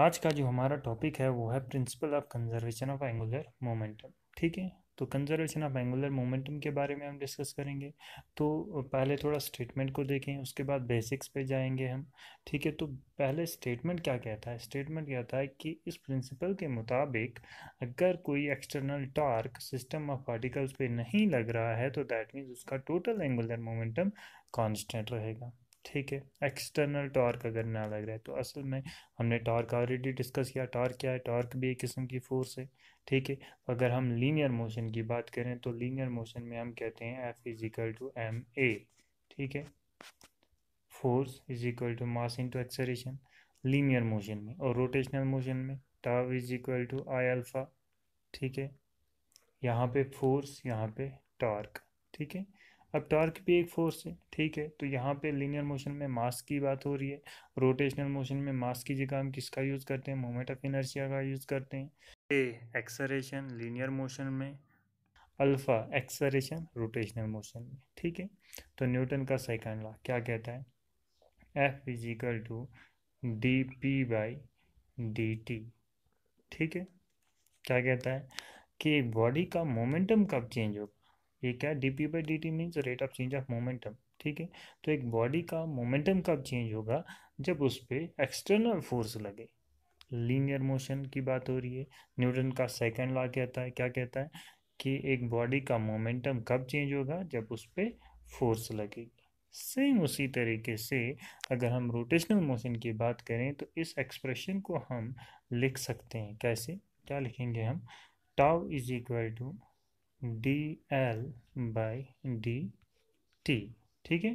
आज का जो हमारा टॉपिक है वो है principle of conservation of angular momentum ठीक है तो कंजर्वेशन ऑफ एंगुलर मोमेंटम के बारे में हम डिस्कस करेंगे तो पहले थोड़ा स्टेटमेंट को देखें उसके बाद बेसिक्स पे जाएंगे हम ठीक है तो पहले स्टेटमेंट क्या कहता है स्टेटमेंट कहता है कि इस प्रिंसिपल के मुताबिक अगर कोई external torque system of particles पे नहीं लग रहा है तो दैट मीन्स उसका टोटल एंगुलर मोमेंटम कॉन्स्टेंट रहेगा ठीक है एक्सटर्नल टॉर्क अगर ना लग रहा है तो असल में हमने टॉर्क ऑलरेडी डिस्कस किया टॉर्क क्या है टॉर्क भी एक किस्म की फोर्स है ठीक है अगर हम लीनियर मोशन की बात करें तो लीनियर मोशन में हम कहते हैं F is equal to M A ठीक है force is equal to mass into acceleration linear motion में और रोटेशनल मोशन में tau is equal to I alpha ठीक है यहाँ पे फोर्स यहाँ पे टॉर्क ठीक है अब टॉर्क भी एक फोर्स है ठीक है तो यहाँ पे लीनियर मोशन में मास की बात हो रही है रोटेशनल मोशन में मास की जगह हम किसका यूज़ करते हैं मोमेंट ऑफ इनर्शिया का यूज़ करते हैं ए एक्सरेशन लीनियर मोशन में अल्फ़ा एक्सरेशन रोटेशनल मोशन में ठीक है तो न्यूटन का सेकंड लॉ क्या कहता है F is equal to D P by D T ठीक है क्या कहता है कि बॉडी का मोमेंटम कब चेंज होगा ये क्या D P by D T means rate of change of momentum ठीक है तो एक बॉडी का मोमेंटम कब चेंज होगा जब उस पर एक्सटर्नल फोर्स लगे लीनियर मोशन की बात हो रही है न्यूटन का सेकेंड लॉ कहता है क्या कहता है कि एक बॉडी का मोमेंटम कब चेंज होगा जब उस पर फोर्स लगेगी सेम उसी तरीके से अगर हम रोटेशनल मोशन की बात करें तो इस एक्सप्रेशन को हम लिख सकते हैं कैसे क्या लिखेंगे हम tau is equal to D L by D T ठीक है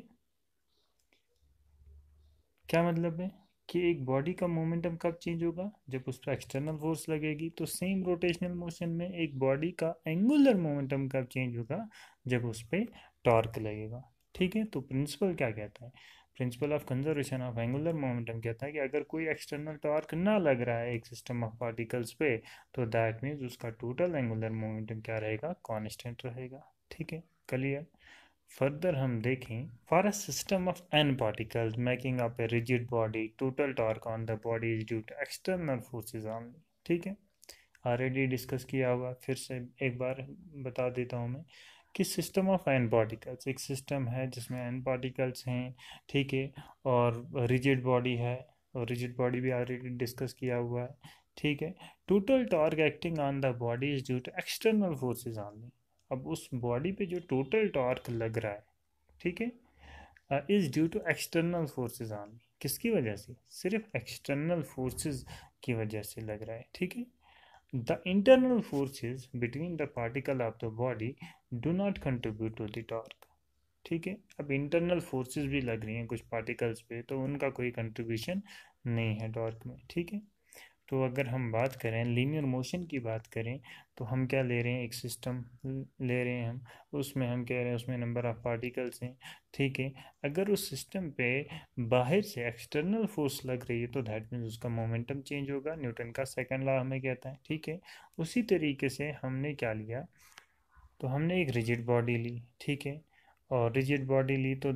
क्या मतलब है कि एक बॉडी का मोमेंटम कब चेंज होगा जब उस पर एक्सटर्नल फोर्स लगेगी तो सेम रोटेशनल मोशन में एक बॉडी का एंगुलर मोमेंटम कब चेंज होगा जब उस पर टॉर्क लगेगा ठीक है तो प्रिंसिपल क्या कहता है principle of conservation of angular momentum कहता है कि अगर कोई एक्सटर्नल टॉर्क ना लग रहा है एक सिस्टम ऑफ पार्टिकल्स पे तो दैट मीन्स उसका टोटल एंगुलर मोमेंटम क्या रहेगा कॉन्स्टेंट रहेगा ठीक है क्लियर फर्दर हम देखें for a system of N particles making up a rigid body total torque on the body is due to external forces only ठीक है ऑलरेडी डिस्कस किया हुआ फिर से एक बार बता देता हूँ मैं कि सिस्टम ऑफ एन पार्टिकल्स एक सिस्टम है जिसमें एन पार्टिकल्स हैं ठीक है और रिजिड बॉडी है और रिजिड बॉडी भी ऑलरेडी डिस्कस किया हुआ है ठीक है total torque acting on the body is due to external forces only अब उस बॉडी पे जो टोटल टॉर्क लग रहा है ठीक है is due to external forces only किसकी वजह से सिर्फ एक्सटर्नल फोर्सेज की वजह से लग रहा है ठीक है The internal forces between the particle of the body do not contribute to the torque. ठीक है अब इंटरनल फोर्सेस भी लग रही हैं कुछ पार्टिकल्स पे तो उनका कोई कंट्रीब्यूशन नहीं है टॉर्क में ठीक है तो अगर हम बात करें लीनियर मोशन की बात करें तो हम क्या ले रहे हैं एक सिस्टम ले रहे हैं हम उसमें हम कह रहे हैं उसमें नंबर ऑफ़ पार्टिकल्स हैं ठीक है अगर उस सिस्टम पे बाहर से एक्सटर्नल फोर्स लग रही है तो दैट मीन्स उसका मोमेंटम चेंज होगा न्यूटन का सेकंड लॉ हमें कहता है ठीक है उसी तरीके से हमने क्या लिया तो हमने एक रिजिड बॉडी ली ठीक है और रिजिड बॉडी ली तो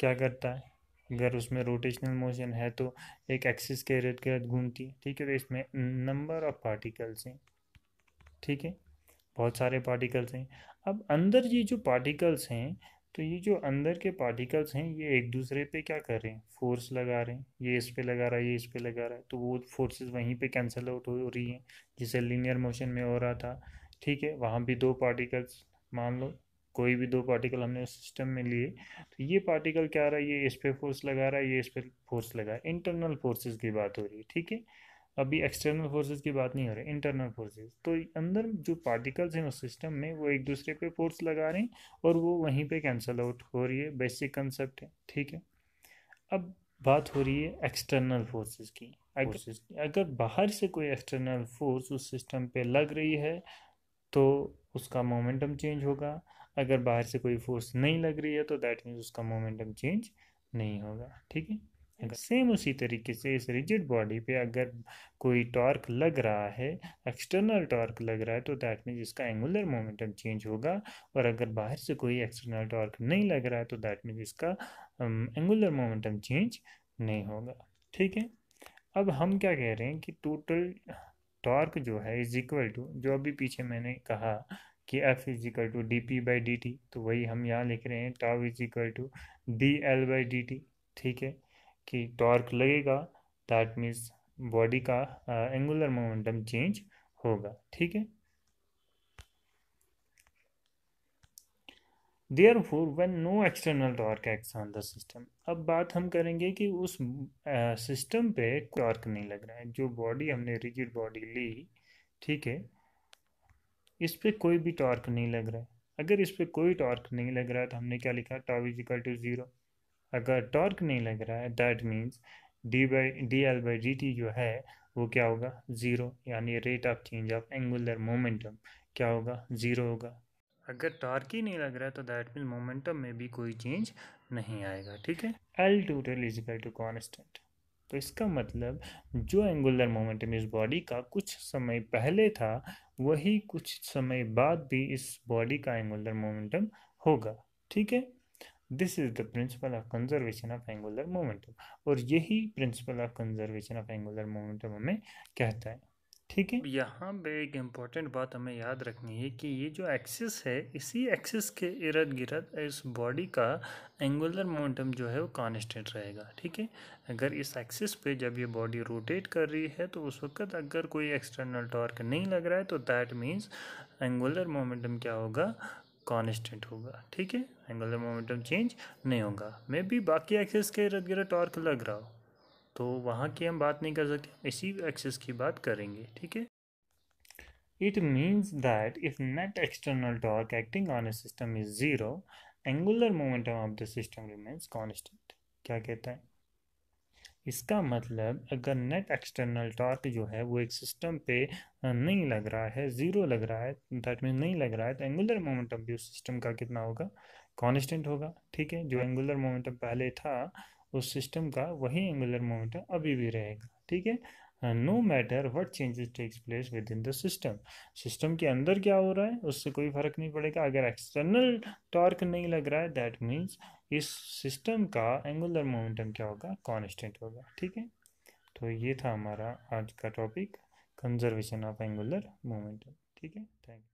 क्या करता है अगर उसमें रोटेशनल मोशन है तो एक एक्सिस के इर्द के घूमती है ठीक है तो इसमें नंबर ऑफ पार्टिकल्स हैं ठीक है बहुत सारे पार्टिकल्स हैं अब अंदर ये जो पार्टिकल्स हैं तो ये जो अंदर के पार्टिकल्स हैं ये एक दूसरे पे क्या कर रहे हैं फोर्स लगा रहे हैं ये इस पे लगा रहा है ये इस पे लगा रहा है तो वो फोर्सेस वहीं पे कैंसिल आउट हो रही हैं जैसे लीनियर मोशन में हो रहा था ठीक है वहाँ भी दो पार्टिकल्स मान लो कोई भी दो पार्टिकल हमने उस सिस्टम में लिए तो ये पार्टिकल क्या रहा है ये इस पर फोर्स लगा रहा है ये इस पर फोर्स लगा है इंटरनल फोर्सेज की बात हो रही है ठीक है अभी एक्सटर्नल फोर्सेज की बात नहीं हो रही इंटरनल फोर्सेज तो अंदर जो पार्टिकल्स हैं उस सिस्टम में वो एक दूसरे पे फोर्स लगा रहे हैं और वो वहीं पे कैंसल आउट हो रही है बेसिक कंसेप्ट है ठीक है अब बात हो रही है एक्सटर्नल फोर्सेज की फोर्सेज की अगर बाहर से कोई एक्सटर्नल फोर्स उस सिस्टम पे लग रही है तो उसका मोमेंटम चेंज होगा अगर बाहर से कोई फोर्स नहीं लग रही है तो दैट मीन्स उसका मोमेंटम चेंज नहीं होगा ठीक है अगर सेम उसी तरीके से इस रिजिड बॉडी पे अगर कोई टॉर्क लग रहा है एक्सटर्नल टॉर्क लग रहा है तो दैट मीन्स इसका एंगुलर मोमेंटम चेंज होगा और अगर बाहर से कोई एक्सटर्नल टॉर्क नहीं लग रहा है तो दैट मीन्स इसका एंगुलर मोमेंटम चेंज नहीं होगा ठीक है अब हम क्या कह रहे हैं कि टोटल टॉर्क जो है इज़ इक्वल टू जो अभी पीछे मैंने कहा कि F is equal to D P by D T तो वही हम यहाँ लिख रहे हैं tau is equal to D L by D T ठीक है कि टॉर्क लगेगा दैट मीन्स बॉडी का एंगुलर मोमेंटम चेंज होगा ठीक है therefore when no external torque acts on the system अब बात हम करेंगे कि उस सिस्टम पे टॉर्क नहीं लग रहा है जो बॉडी हमने रिजिड बॉडी ली ठीक है इस पर कोई भी टॉर्क नहीं लग रहा है अगर इस पर कोई टॉर्क नहीं लग रहा है तो हमने क्या लिखा tau is equal to zero अगर टॉर्क नहीं लग रहा है that means D by D L by D T जो है वो क्या होगा ज़ीरो यानी rate of change of angular momentum क्या होगा ज़ीरो होगा अगर टॉर्क ही नहीं लग रहा है तो दैट मीन मोमेंटम में भी कोई चेंज नहीं आएगा ठीक है L is equal to constant तो इसका मतलब जो एंगुलर मोमेंटम इस बॉडी का कुछ समय पहले था वही कुछ समय बाद भी इस बॉडी का एंगुलर मोमेंटम होगा ठीक है this is the principle of conservation of angular momentum और यही principle of conservation of angular momentum हमें कहता है ठीक है यहाँ पे एक इम्पॉर्टेंट बात हमें याद रखनी है कि ये जो एक्सिस है इसी एक्सिस के इर्द गिर्द इस बॉडी का एंगुलर मोमेंटम जो है वो कॉन्स्टेंट रहेगा ठीक है अगर इस एक्सिस पे जब ये बॉडी रोटेट कर रही है तो उस वक्त अगर कोई एक्सटर्नल टॉर्क नहीं लग रहा है तो दैट मीन्स एंगुलर मोमेंटम क्या होगा कॉन्स्टेंट होगा ठीक है एंगुलर मोमेंटम चेंज नहीं होगा मे बी बाकी एक्सिस के इर्द गिर्द टॉर्क लग रहा हो तो वहाँ की हम बात नहीं कर सकते इसी एक्सेस की बात करेंगे ठीक है it means that if net external torque acting on a system is zero angular momentum of the system remains constant क्या कहता है इसका मतलब अगर नेट एक्सटर्नल टॉर्क जो है वो एक सिस्टम पे नहीं लग रहा है ज़ीरो लग रहा है दैट मीन नहीं लग रहा है तो एंगुलर मोमेंटम भी उस सिस्टम का कितना होगा कॉन्स्टेंट होगा ठीक है जो एंगुलर मोमेंटम पहले था उस सिस्टम का वही एंगुलर मोमेंटम अभी भी रहेगा ठीक है no matter what changes takes place within the system system के अंदर क्या हो रहा है उससे कोई फर्क नहीं पड़ेगा अगर एक्सटर्नल टॉर्क नहीं लग रहा है दैट मीन्स इस सिस्टम का एंगुलर मोमेंटम क्या होगा कॉन्स्टेंट होगा ठीक है तो ये था हमारा आज का topic conservation of angular momentum ठीक है थैंक यू